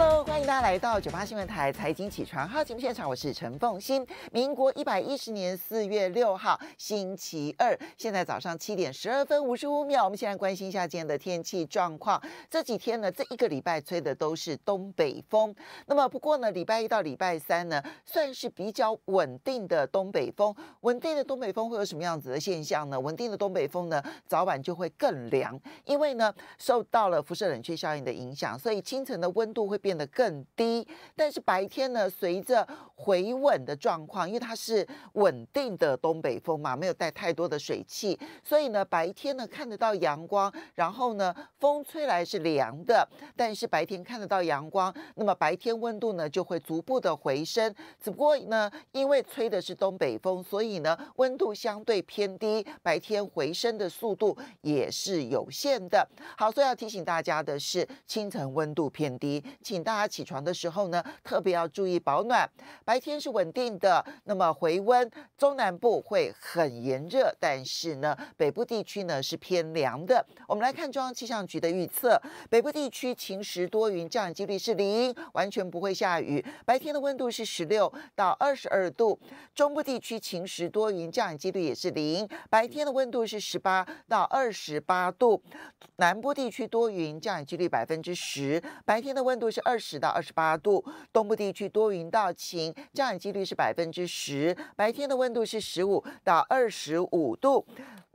Hello，欢迎大家来到九八新闻台财经起床号节目现场，我是陈凤欣。民国一百一十年四月六号，星期二，现在早上七点十二分五十五秒。我们先来关心一下今天的天气状况。这几天呢，这一个礼拜吹的都是东北风。那么不过呢，礼拜一到礼拜三呢，算是比较稳定的东北风。稳定的东北风会有什么样子的现象呢？稳定的东北风呢，早晚就会更凉，因为呢，受到了辐射冷却效应的影响，所以清晨的温度会变。变得更低，但是白天呢，随着回稳的状况，因为它是稳定的东北风嘛，没有带太多的水汽，所以呢，白天呢看得到阳光，然后呢，风吹来是凉的，但是白天看得到阳光，那么白天温度呢就会逐步的回升，只不过呢，因为吹的是东北风，所以呢，温度相对偏低，白天回升的速度也是有限的。好，所以要提醒大家的是，清晨温度偏低。请大家起床的时候呢，特别要注意保暖。白天是稳定的，那么回温，中南部会很炎热，但是呢，北部地区呢是偏凉的。我们来看中央气象局的预测：北部地区晴时多云，降雨几率是零，完全不会下雨。白天的温度是十六到二十二度。中部地区晴时多云，降雨几率也是零，白天的温度是十八到二十八度。南部地区多云，降雨几率百分之十，白天的温度是。二十到二十八度，东部地区多云到晴，降雨几率是百分之十，白天的温度是十五到二十五度。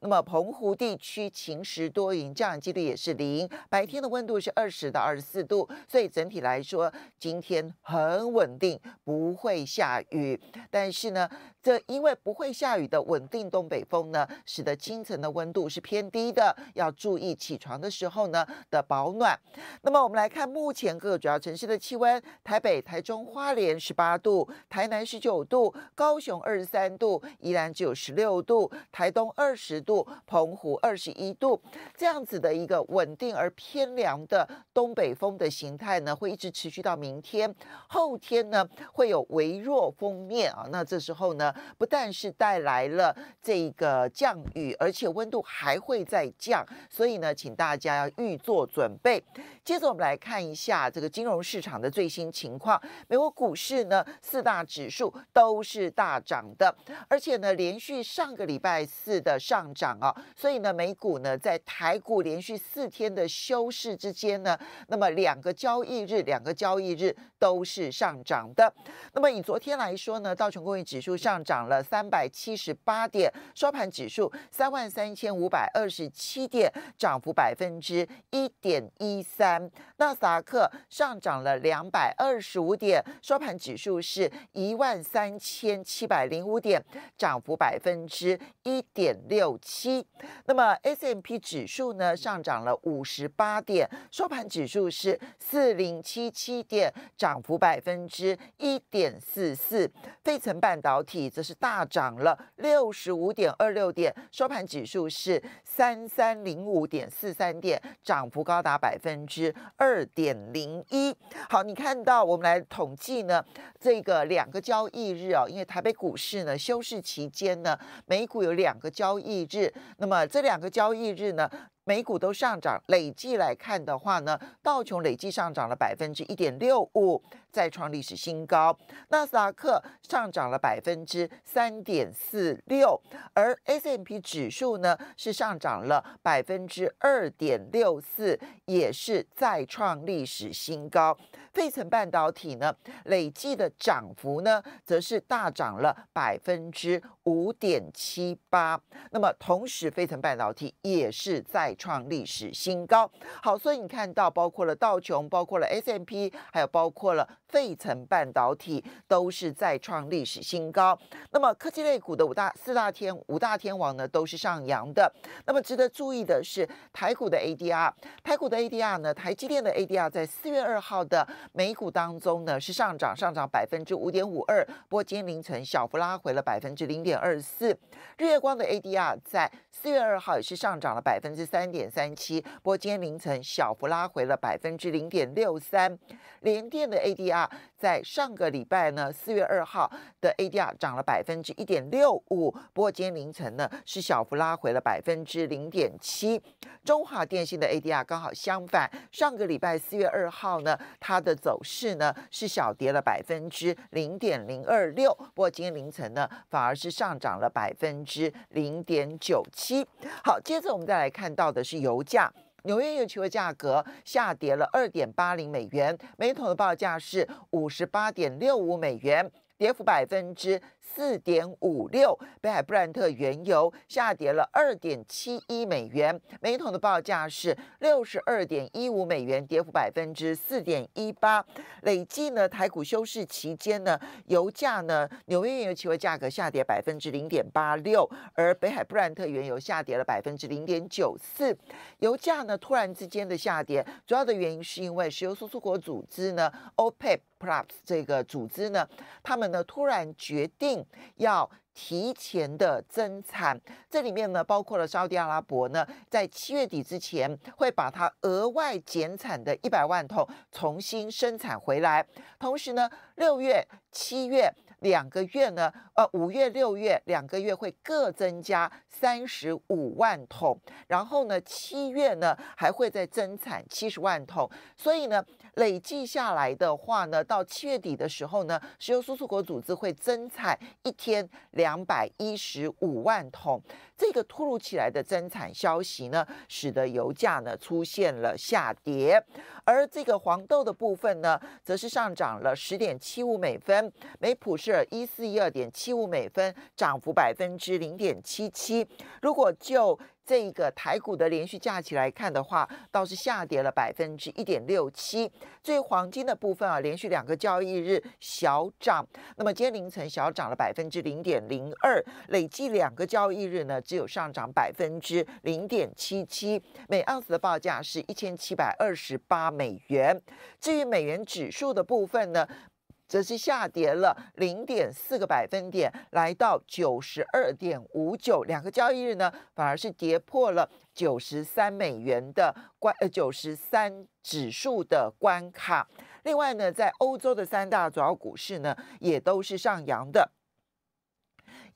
那么澎湖地区晴时多云，降雨几率也是零。白天的温度是二十到二十四度，所以整体来说今天很稳定，不会下雨。但是呢，这因为不会下雨的稳定东北风呢，使得清晨的温度是偏低的，要注意起床的时候呢的保暖。那么我们来看目前各个主要城市的气温：台北、台中、花莲十八度，台南十九度，高雄二十三度，宜兰只有十六度，台东二十度。澎湖二十一度，这样子的一个稳定而偏凉的东北风的形态呢，会一直持续到明天、后天呢，会有微弱风面啊。那这时候呢，不但是带来了这个降雨，而且温度还会再降，所以呢，请大家要预做准备。接着我们来看一下这个金融市场的最新情况。美国股市呢，四大指数都是大涨的，而且呢，连续上个礼拜四的上涨。涨啊！所以呢，美股呢在台股连续四天的休市之间呢，那么两个交易日，两个交易日都是上涨的。那么以昨天来说呢，道琼工业指数上涨了三百七十八点，收盘指数三万三千五百二十七点，涨幅百分之一点一三。纳斯达克上涨了两百二十五点，收盘指数是一万三千七百零五点，涨幅百分之一点六。七，那么 S M P 指数呢上涨了五十八点，收盘指数是四零七七点，涨幅百分之一点四四。费城半导体则是大涨了六十五点二六点，收盘指数是三三零五点四三点，涨幅高达百分之二点零一。好，你看到我们来统计呢，这个两个交易日哦，因为台北股市呢休市期间呢，美股有两个交易。日。那么这两个交易日呢，美股都上涨，累计来看的话呢，道琼累计上涨了百分之一点六五。再创历史新高，纳斯达克上涨了百分之三点四六，而 S M P 指数呢是上涨了百分之二点六四，也是再创历史新高。费城半导体呢累计的涨幅呢则是大涨了百分之五点七八，那么同时费城半导体也是再创历史新高。好，所以你看到包括了道琼，包括了 S M P，还有包括了。费城半导体都是再创历史新高。那么科技类股的五大四大天五大天王呢，都是上扬的。那么值得注意的是，台股的 ADR，台股的 ADR 呢，台积电的 ADR 在四月二号的美股当中呢是上涨上涨百分之五点五二，不过今天凌晨小幅拉回了百分之零点二四。日月光的 ADR 在四月二号也是上涨了百分之三点三七，不过今天凌晨小幅拉回了百分之零点六三。联电的 ADR。那在上个礼拜呢，四月二号的 ADR 涨了百分之一点六五，不过今天凌晨呢是小幅拉回了百分之零点七。中华电信的 ADR 刚好相反，上个礼拜四月二号呢它的走势呢是小跌了百分之零点零二六，不过今天凌晨呢反而是上涨了百分之零点九七。好，接着我们再来看到的是油价。纽约原油的价格下跌了二点八零美元，每桶的报价是五十八点六五美元，跌幅百分之。四点五六，北海布兰特原油下跌了二点七一美元，每桶的报价是六十二点一五美元，跌幅百分之四点一八。累计呢，台股休市期间呢，油价呢，纽约原油期货价格下跌百分之零点八六，而北海布兰特原油下跌了百分之零点九四。油价呢，突然之间的下跌，主要的原因是因为石油输出国组织呢，OPEC Plus 这个组织呢，他们呢突然决定。要提前的增产，这里面呢包括了沙特阿拉伯呢，在七月底之前会把它额外减产的一百万桶重新生产回来，同时呢六月、七月。两个月呢，呃，五月、六月两个月会各增加三十五万桶，然后呢，七月呢还会再增产七十万桶，所以呢，累计下来的话呢，到七月底的时候呢，石油输出国组织会增产一天两百一十五万桶。这个突如其来的增产消息呢，使得油价呢出现了下跌，而这个黄豆的部分呢，则是上涨了十点七五美分每普是一四一二点七五美分，涨幅百分之零点七七。如果就这个台股的连续价企来看的话，倒是下跌了百分之一点六七。至于黄金的部分啊，连续两个交易日小涨，那么今天凌晨小涨了百分之零点零二，累计两个交易日呢，只有上涨百分之零点七七。每盎司的报价是一千七百二十八美元。至于美元指数的部分呢？则是下跌了零点四个百分点，来到九十二点五九。两个交易日呢，反而是跌破了九十三美元的关呃九十三指数的关卡。另外呢，在欧洲的三大主要股市呢，也都是上扬的。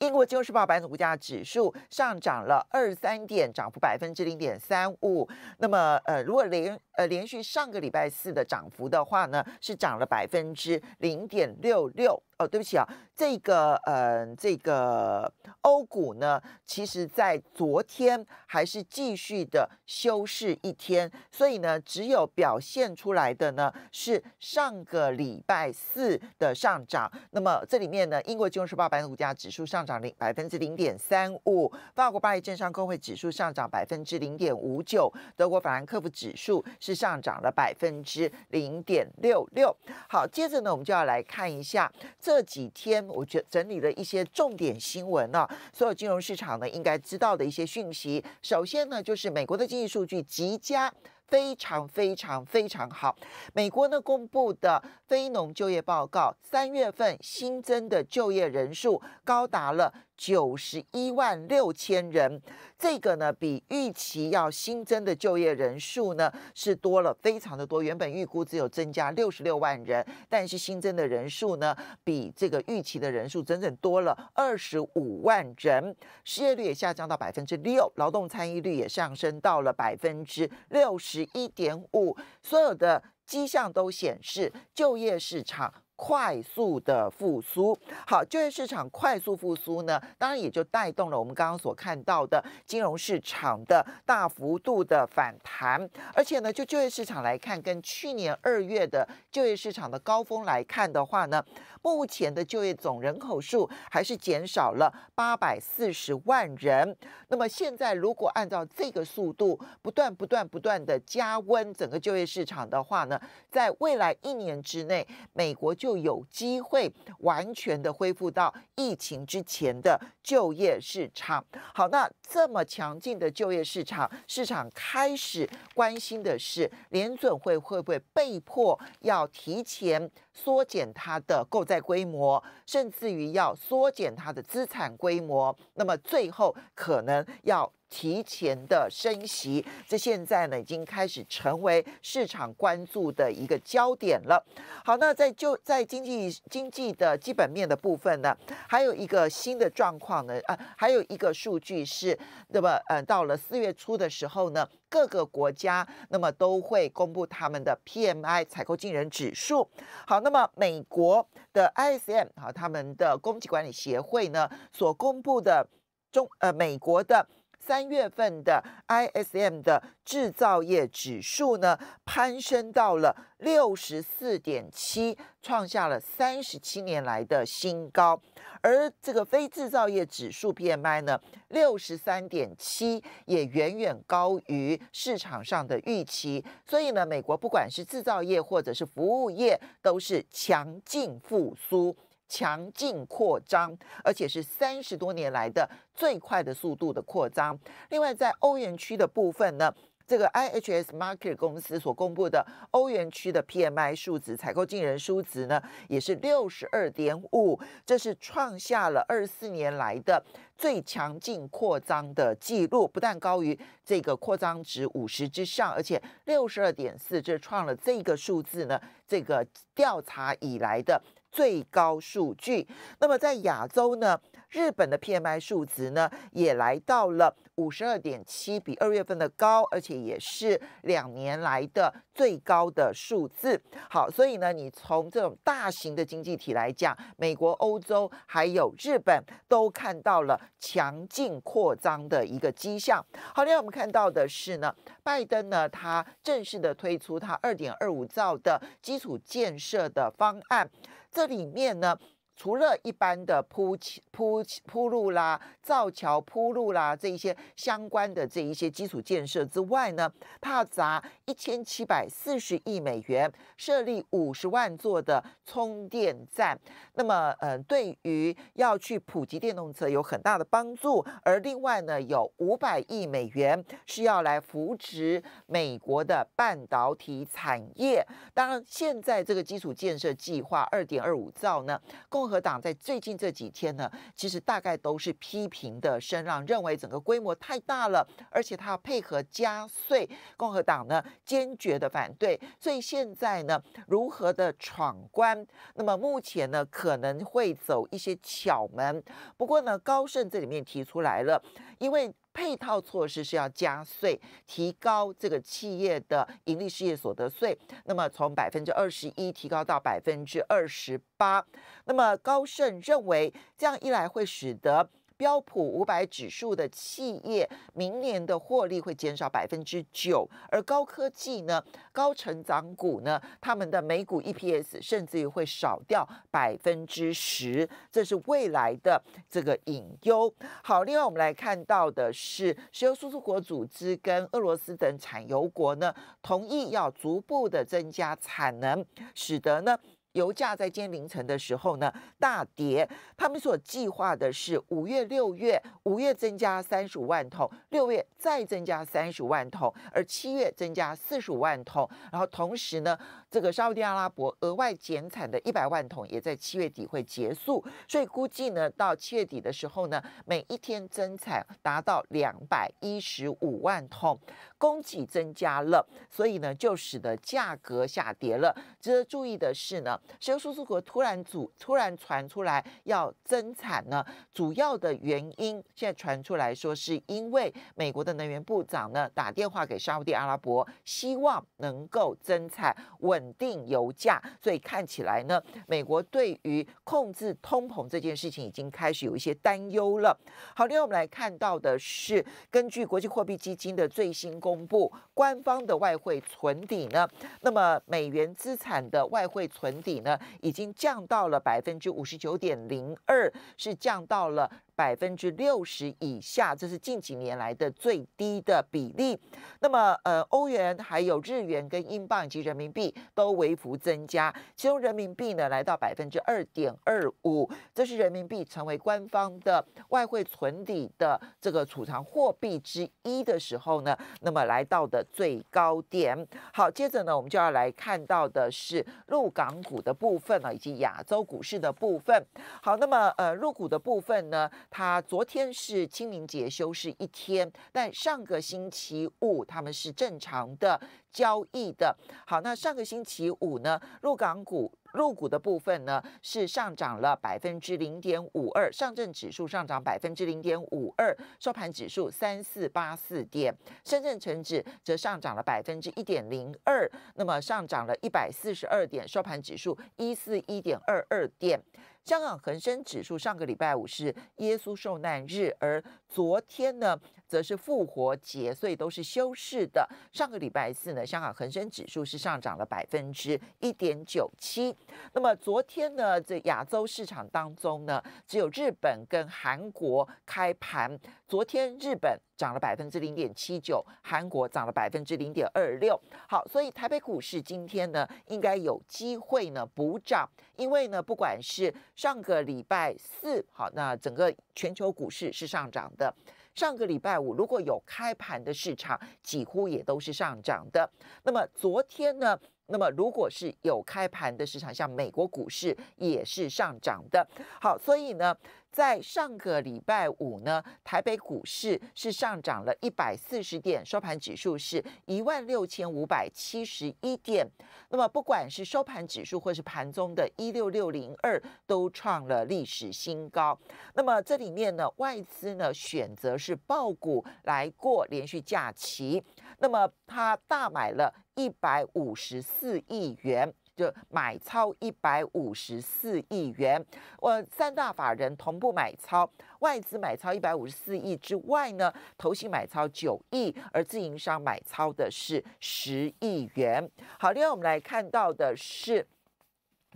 英国金融时报版的股价指数上涨了二三点，涨幅百分之零点三五。那么呃，如果零呃，连续上个礼拜四的涨幅的话呢，是涨了百分之零点六六。哦，对不起啊，这个，嗯，这个欧股呢，其实在昨天还是继续的休市一天，所以呢，只有表现出来的呢是上个礼拜四的上涨。那么这里面呢，英国金融时报之股价指数上涨零百分之零点三五，法国巴黎证上工会指数上涨百分之零点五九，德国法兰克福指数。上涨了百分之零点六六。好，接着呢，我们就要来看一下这几天我觉整理的一些重点新闻呢，所有金融市场呢应该知道的一些讯息。首先呢，就是美国的经济数据极佳，非常非常非常好。美国呢公布的非农就业报告，三月份新增的就业人数高达了。九十一万六千人，这个呢比预期要新增的就业人数呢是多了非常的多。原本预估只有增加六十六万人，但是新增的人数呢比这个预期的人数整整多了二十五万人。失业率也下降到百分之六，劳动参与率也上升到了百分之六十一点五。所有的迹象都显示就业市场。快速的复苏，好就业市场快速复苏呢，当然也就带动了我们刚刚所看到的金融市场的大幅度的反弹。而且呢，就就业市场来看，跟去年二月的就业市场的高峰来看的话呢，目前的就业总人口数还是减少了八百四十万人。那么现在如果按照这个速度不断不断不断的加温整个就业市场的话呢，在未来一年之内，美国就就有机会完全的恢复到疫情之前的就业市场。好，那这么强劲的就业市场，市场开始关心的是，联准会会不会被迫要提前缩减它的购债规模，甚至于要缩减它的资产规模，那么最后可能要。提前的升息，这现在呢已经开始成为市场关注的一个焦点了。好，那在就在经济经济的基本面的部分呢，还有一个新的状况呢，啊，还有一个数据是，那么呃，到了四月初的时候呢，各个国家那么都会公布他们的 P M I 采购经人指数。好，那么美国的 I S M 好，他们的供给管理协会呢所公布的中呃美国的。三月份的 ISM 的制造业指数呢，攀升到了六十四点七，创下了三十七年来的新高。而这个非制造业指数 PMI 呢，六十三点七也远远高于市场上的预期。所以呢，美国不管是制造业或者是服务业，都是强劲复苏。强劲扩张，而且是三十多年来的最快的速度的扩张。另外，在欧元区的部分呢，这个 IHS m a r k e t 公司所公布的欧元区的 PMI 数值（采购经人数值）呢，也是六十二点五，这是创下了二十四年来的最强劲扩张的记录。不但高于这个扩张值五十之上，而且六十二点四，这创了这个数字呢，这个调查以来的。最高数据。那么在亚洲呢，日本的 PMI 数值呢也来到了五十二点七，比二月份的高，而且也是两年来的最高的数字。好，所以呢，你从这种大型的经济体来讲，美国、欧洲还有日本都看到了强劲扩张的一个迹象。好，另外我们看到的是呢，拜登呢他正式的推出他二点二五兆的基础建设的方案。这里面呢？除了一般的铺铺铺路啦、造桥铺路啦这一些相关的这一些基础建设之外呢，它砸一千七百四十亿美元设立五十万座的充电站，那么呃，对于要去普及电动车有很大的帮助。而另外呢，有五百亿美元是要来扶持美国的半导体产业。当然，现在这个基础建设计划二点二五兆呢，共。共和党在最近这几天呢，其实大概都是批评的声浪，认为整个规模太大了，而且他要配合加税，共和党呢坚决的反对。所以现在呢，如何的闯关？那么目前呢，可能会走一些巧门。不过呢，高盛这里面提出来了。因为配套措施是要加税，提高这个企业的盈利事业所得税，那么从百分之二十一提高到百分之二十八，那么高盛认为这样一来会使得。标普五百指数的企业，明年的获利会减少百分之九，而高科技呢、高成长股呢，他们的每股 EPS 甚至于会少掉百分之十，这是未来的这个隐忧。好，另外我们来看到的是，石油输出国组织跟俄罗斯等产油国呢，同意要逐步的增加产能，使得呢。油价在今天凌晨的时候呢，大跌。他们所计划的是五月、六月，五月增加三十五万桶，六月再增加三十五万桶，而七月增加四十五万桶。然后同时呢。这个沙地阿拉伯额外减产的一百万桶也在七月底会结束，所以估计呢，到七月底的时候呢，每一天增产达到两百一十五万桶，供给增加了，所以呢就使得价格下跌了。值得注意的是呢，石油输出国突然主突然传出来要增产呢，主要的原因现在传出来说是因为美国的能源部长呢打电话给沙地阿拉伯，希望能够增产稳。稳定油价，所以看起来呢，美国对于控制通膨这件事情已经开始有一些担忧了。好，另外我们来看到的是，根据国际货币基金的最新公布，官方的外汇存底呢，那么美元资产的外汇存底呢，已经降到了百分之五十九点零二，是降到了。百分之六十以下，这是近几年来的最低的比例。那么，呃，欧元、还有日元、跟英镑以及人民币都微幅增加，其中人民币呢来到百分之二点二五，这是人民币成为官方的外汇存底的这个储藏货币之一的时候呢，那么来到的最高点。好，接着呢，我们就要来看到的是陆港股的部分呢，以及亚洲股市的部分。好，那么，呃，入股的部分呢？它昨天是清明节休市一天，但上个星期五他们是正常的交易的。好，那上个星期五呢，入港股入股的部分呢是上涨了百分之零点五二，上证指数上涨百分之零点五二，收盘指数三四八四点；深圳成指则上涨了百分之一点零二，那么上涨了一百四十二点，收盘指数一四一点二二点。香港恒生指数上个礼拜五是耶稣受难日，而昨天呢？则是复活节，所以都是休市的。上个礼拜四呢，香港恒生指数是上涨了百分之一点九七。那么昨天呢，在亚洲市场当中呢，只有日本跟韩国开盘。昨天日本涨了百分之零点七九，韩国涨了百分之零点二六。好，所以台北股市今天呢，应该有机会呢补涨，因为呢，不管是上个礼拜四，好，那整个全球股市是上涨的。上个礼拜五，如果有开盘的市场，几乎也都是上涨的。那么昨天呢？那么如果是有开盘的市场，像美国股市也是上涨的。好，所以呢。在上个礼拜五呢，台北股市是上涨了一百四十点，收盘指数是一万六千五百七十一点。那么不管是收盘指数，或是盘中的一六六零二，都创了历史新高。那么这里面呢，外资呢选择是爆股来过连续假期，那么它大买了一百五十四亿元。就买超一百五十四亿元，呃，三大法人同步买超，外资买超一百五十四亿之外呢，投行买超九亿，而自营商买超的是十亿元。好，另外我们来看到的是，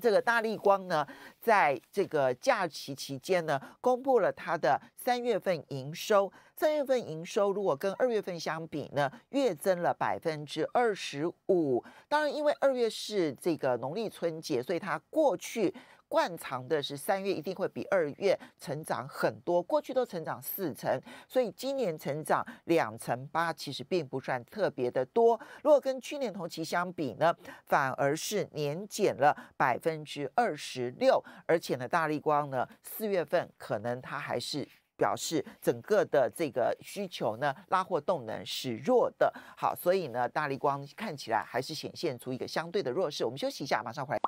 这个大立光呢，在这个假期期间呢，公布了他的三月份营收。三月份营收如果跟二月份相比呢，月增了百分之二十五。当然，因为二月是这个农历春节，所以它过去惯常的是三月一定会比二月成长很多。过去都成长四成，所以今年成长两成八，其实并不算特别的多。如果跟去年同期相比呢，反而是年减了百分之二十六。而且呢，大力光呢，四月份可能它还是。表示整个的这个需求呢，拉货动能是弱的。好，所以呢，大力光看起来还是显现出一个相对的弱势。我们休息一下，马上回来。